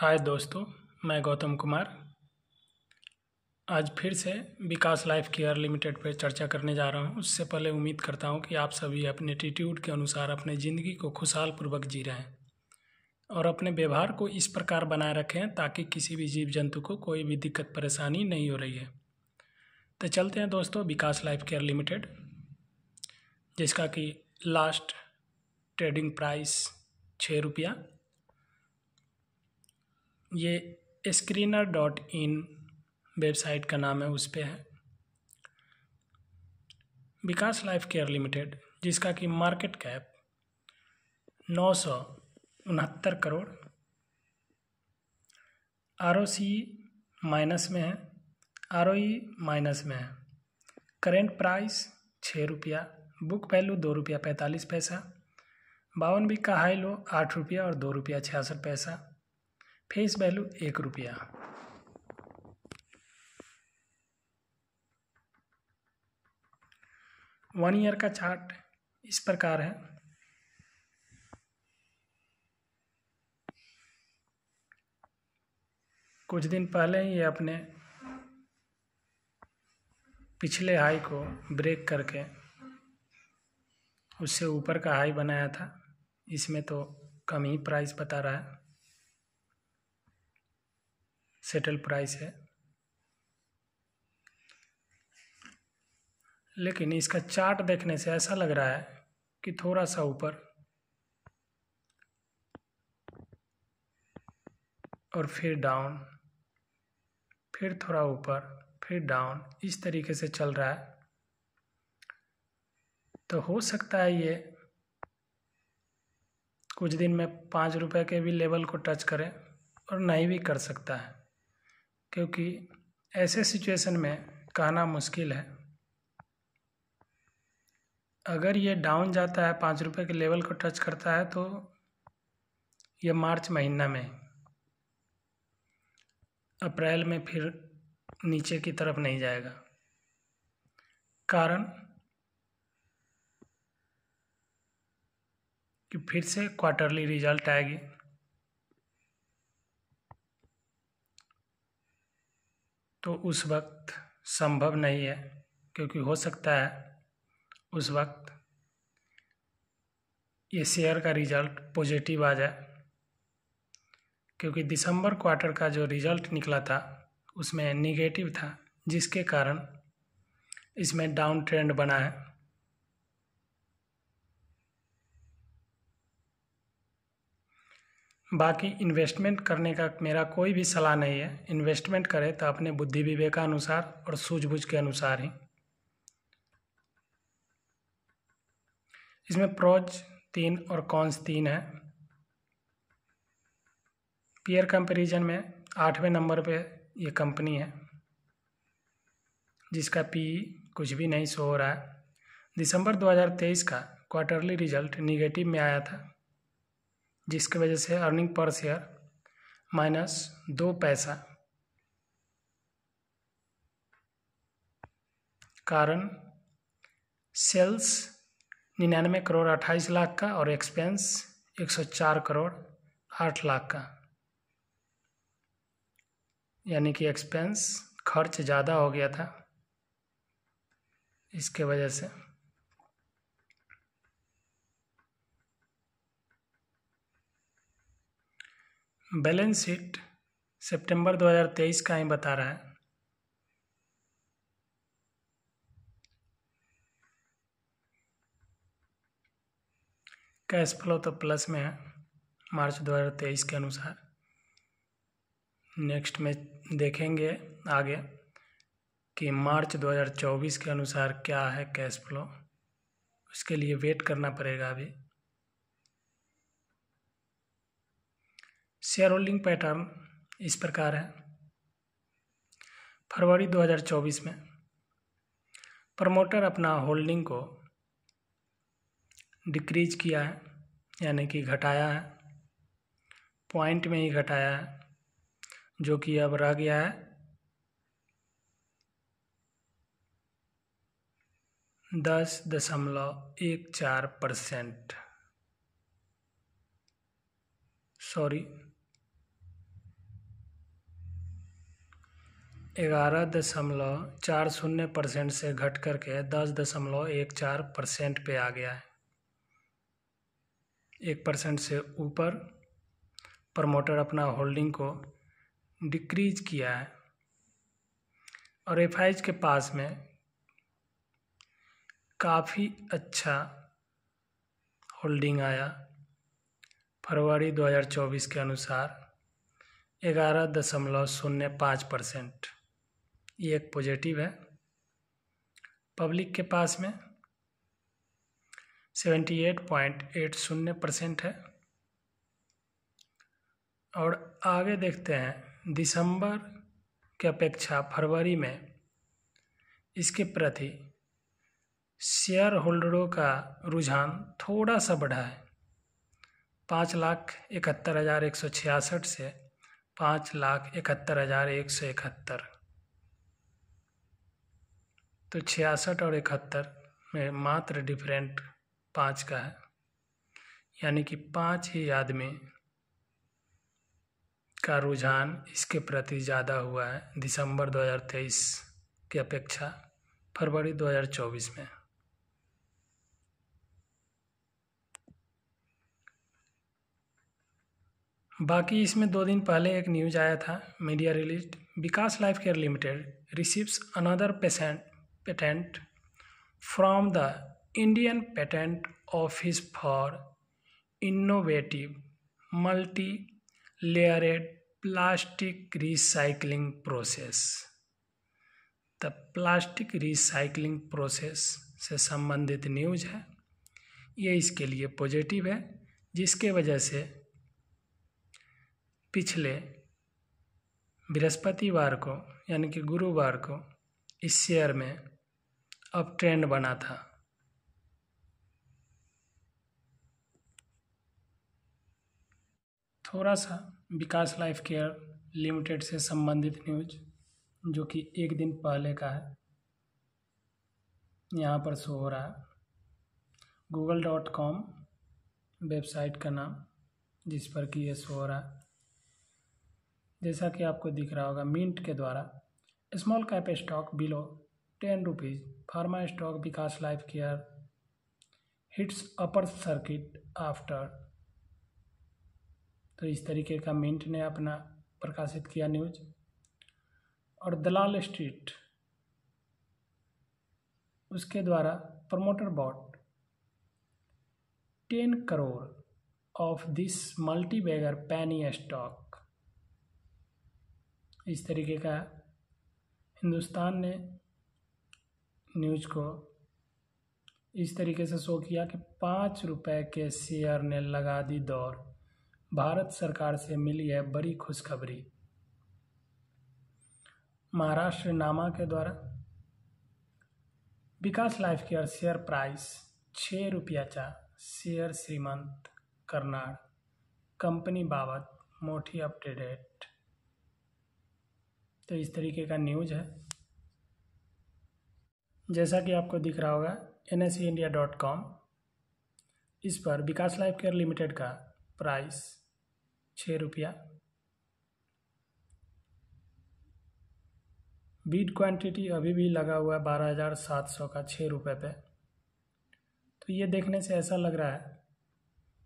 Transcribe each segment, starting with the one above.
हाय दोस्तों मैं गौतम कुमार आज फिर से विकास लाइफ केयर लिमिटेड पर चर्चा करने जा रहा हूँ उससे पहले उम्मीद करता हूँ कि आप सभी अपने एटीट्यूड के अनुसार अपने ज़िंदगी को खुशहाल पूर्वक जी रहे हैं और अपने व्यवहार को इस प्रकार बनाए रखें ताकि किसी भी जीव जंतु को कोई भी दिक्कत परेशानी नहीं हो रही है तो चलते हैं दोस्तों विकास लाइफ केयर लिमिटेड जिसका कि लास्ट ट्रेडिंग प्राइस छः रुपया ये स्क्रीनर डॉट इन वेबसाइट का नाम है उस पर है विकास लाइफ केयर लिमिटेड जिसका कि मार्केट कैप नौ सौ उनहत्तर crore R O C minus में है आर ओ ई माइनस में है करेंट प्राइस छः रुपया बुक वैल्यू दो रुपया पैंतालीस पैसा बावन बिक का हाई लो आठ रुपया और दो रुपया छियासठ पैसा फेस वैल्यू एक रुपया वन ईयर का चार्ट इस प्रकार है कुछ दिन पहले ही ये अपने पिछले हाई को ब्रेक करके उससे ऊपर का हाई बनाया था इसमें तो कम ही प्राइस बता रहा है सेटल प्राइस है लेकिन इसका चार्ट देखने से ऐसा लग रहा है कि थोड़ा सा ऊपर और फिर डाउन फिर थोड़ा ऊपर फिर डाउन इस तरीके से चल रहा है तो हो सकता है ये कुछ दिन में पाँच रुपये के भी लेवल को टच करें और नहीं भी कर सकता है क्योंकि ऐसे सिचुएशन में कहना मुश्किल है अगर ये डाउन जाता है पाँच रुपये के लेवल को टच करता है तो ये मार्च महीना में अप्रैल में फिर नीचे की तरफ नहीं जाएगा कारण कि फिर से क्वार्टरली रिजल्ट आएगी तो उस वक्त संभव नहीं है क्योंकि हो सकता है उस वक्त ये शेयर का रिजल्ट पॉजिटिव आ जाए क्योंकि दिसंबर क्वार्टर का जो रिजल्ट निकला था उसमें निगेटिव था जिसके कारण इसमें डाउन ट्रेंड बना है बाकी इन्वेस्टमेंट करने का मेरा कोई भी सलाह नहीं है इन्वेस्टमेंट करें तो अपने बुद्धि विवेकानुसार और सूझबूझ के अनुसार ही इसमें प्रोज तीन और कॉन्स तीन है पीयर कंपैरिजन में आठवें नंबर पे ये कंपनी है जिसका पी कुछ भी नहीं सो रहा है दिसंबर 2023 का क्वार्टरली रिजल्ट निगेटिव में आया था जिसकी वजह से अर्निंग पर शेयर माइनस दो पैसा कारण सेल्स निन्यानवे करोड़ अट्ठाईस लाख का और एक्सपेंस एक सौ चार करोड़ आठ लाख का यानी कि एक्सपेंस खर्च ज़्यादा हो गया था इसके वजह से बैलेंस शीट सितंबर 2023 का ही बता रहा है कैश फ्लो तो प्लस में है मार्च 2023 के अनुसार नेक्स्ट में देखेंगे आगे कि मार्च 2024 के अनुसार क्या है कैश फ्लो उसके लिए वेट करना पड़ेगा अभी शेयर होल्डिंग पैटर्न इस प्रकार है फरवरी 2024 में प्रमोटर अपना होल्डिंग को डिक्रीज किया है यानी कि घटाया है पॉइंट में ही घटाया है जो कि अब रह गया है दस दशमलव एक चार परसेंट सॉरी ग्यारह दशमलव चार शून्य परसेंट से घट के दस दशमलव एक चार परसेंट पे आ गया है एक परसेंट से ऊपर प्रमोटर अपना होल्डिंग को डिक्रीज किया है और एफ के पास में काफ़ी अच्छा होल्डिंग आया फरवरी 2024 के अनुसार ग्यारह दशमलव शून्य पाँच परसेंट ये एक पॉजिटिव है पब्लिक के पास में सेवेंटी एट पॉइंट एट शून्य परसेंट है और आगे देखते हैं दिसंबर के अपेक्षा फरवरी में इसके प्रति शेयर होल्डरों का रुझान थोड़ा सा बढ़ा है पाँच लाख इकहत्तर हज़ार एक सौ छियासठ से पाँच लाख इकहत्तर हज़ार एक सौ इकहत्तर तो छियासठ और इकहत्तर में मात्र डिफरेंट पाँच का है यानी कि पाँच ही आदमी का रुझान इसके प्रति ज़्यादा हुआ है दिसंबर 2023 की अपेक्षा फरवरी 2024 में बाकी इसमें दो दिन पहले एक न्यूज आया था media release Vikas life care limited receives another patient patent from the Indian Patent Office for innovative multi-layered plastic recycling process. The plastic recycling process से संबंधित news है ये इसके लिए positive है जिसके वजह से पिछले बृहस्पतिवार को यानी कि गुरुवार को इस शेयर में अब ट्रेंड बना था थोड़ा सा विकास लाइफ केयर लिमिटेड से संबंधित न्यूज जो कि एक दिन पहले का है यहाँ पर शो हो रहा है गूगल डॉट कॉम वेबसाइट का नाम जिस पर कि यह शो हो रहा है जैसा कि आपको दिख रहा होगा मिंट के द्वारा small cap stock below ten rupees pharma stock Vikas life care hits upper circuit after तो इस तरीके का मिंट ने अपना प्रकाशित किया न्यूज और दलाल स्ट्रीट उसके द्वारा promoter bought ten crore of this multibagger penny stock इस तरीके का हिंदुस्तान ने न्यूज को इस तरीके से शो किया कि पाँच रुपए के शेयर ने लगा दी दौड़ भारत सरकार से मिली है बड़ी खुशखबरी महाराष्ट्र नामा के द्वारा Vikas life care share price छः रुपयाचा शेयर श्रीमंत करनाड़ कंपनी बाबत मोटी अपडेट तो इस तरीके का न्यूज है जैसा कि आपको दिख रहा होगा एन इंडिया डॉट कॉम इस पर विकास लाइफ केयर लिमिटेड का प्राइस छः रुपया बीड क्वांटिटी अभी भी लगा हुआ है बारह हज़ार सात सौ का छः रुपये पे तो ये देखने से ऐसा लग रहा है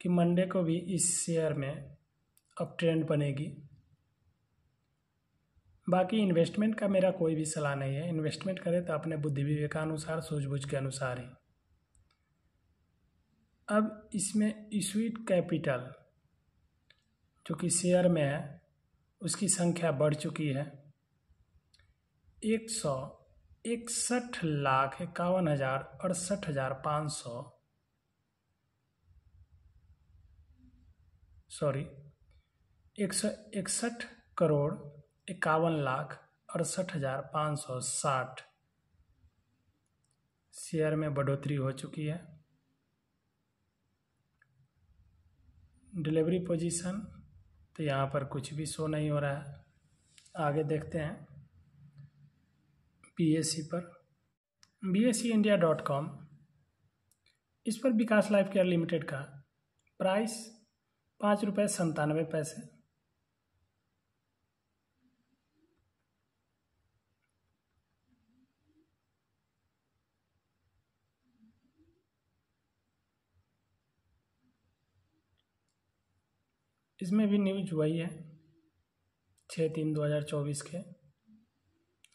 कि मंडे को भी इस शेयर में अब ट्रेंड बनेगी बाकी इन्वेस्टमेंट का मेरा कोई भी सलाह नहीं है इन्वेस्टमेंट करें तो अपने बुद्धि विवेकानुसार सूझबूझ के अनुसार ही अब इसमें इस्वीट कैपिटल जो कि शेयर में है उसकी संख्या बढ़ चुकी है एक सौ इकसठ लाख इक्यावन हज़ार अड़सठ हज़ार पाँच सौ सॉरी एक सौ इकसठ करोड़ इक्यावन लाख अड़सठ हज़ार पाँच सौ साठ शेयर में बढ़ोतरी हो चुकी है डिलीवरी पोजीशन तो यहाँ पर कुछ भी शो नहीं हो रहा है आगे देखते हैं सी पर बी इंडिया डॉट कॉम इस पर विकास लाइफ केयर लिमिटेड का प्राइस पाँच रुपये संतानवे पैसे इसमें भी न्यूज वही है छः तीन दो हज़ार चौबीस के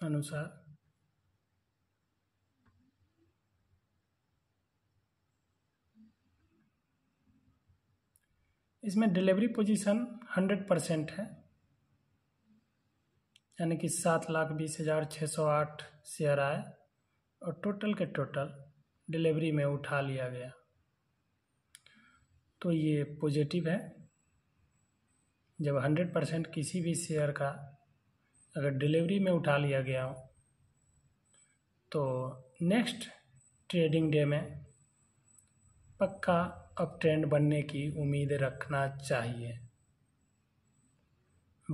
अनुसार इसमें डिलीवरी पोजीशन हंड्रेड परसेंट है यानी कि सात लाख बीस हज़ार छः सौ आठ शेयर आए और टोटल के टोटल डिलीवरी में उठा लिया गया तो ये पॉजिटिव है जब हंड्रेड परसेंट किसी भी शेयर का अगर डिलीवरी में उठा लिया गया हो तो नेक्स्ट ट्रेडिंग डे में पक्का अप ट्रेंड बनने की उम्मीद रखना चाहिए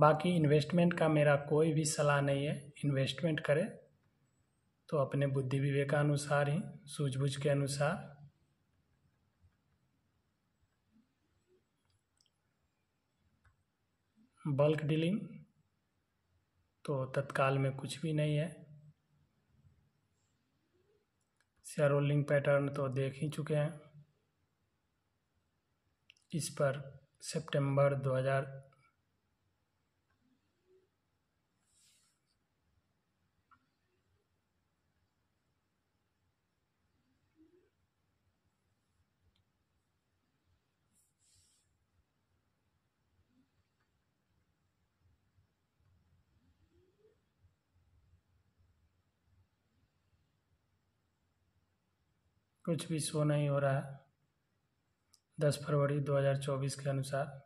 बाकी इन्वेस्टमेंट का मेरा कोई भी सलाह नहीं है इन्वेस्टमेंट करें तो अपने बुद्धि विवेकानुसार ही सूझबूझ के अनुसार बल्क डीलिंग तो तत्काल में कुछ भी नहीं है शेयर होल्डिंग पैटर्न तो देख ही चुके हैं इस पर सितंबर कुछ भी शो नहीं हो रहा है दस फरवरी 2024 के अनुसार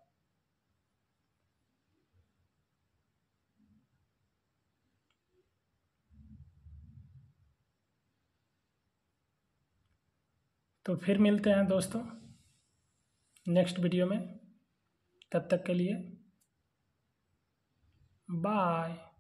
तो फिर मिलते हैं दोस्तों नेक्स्ट वीडियो में तब तक के लिए बाय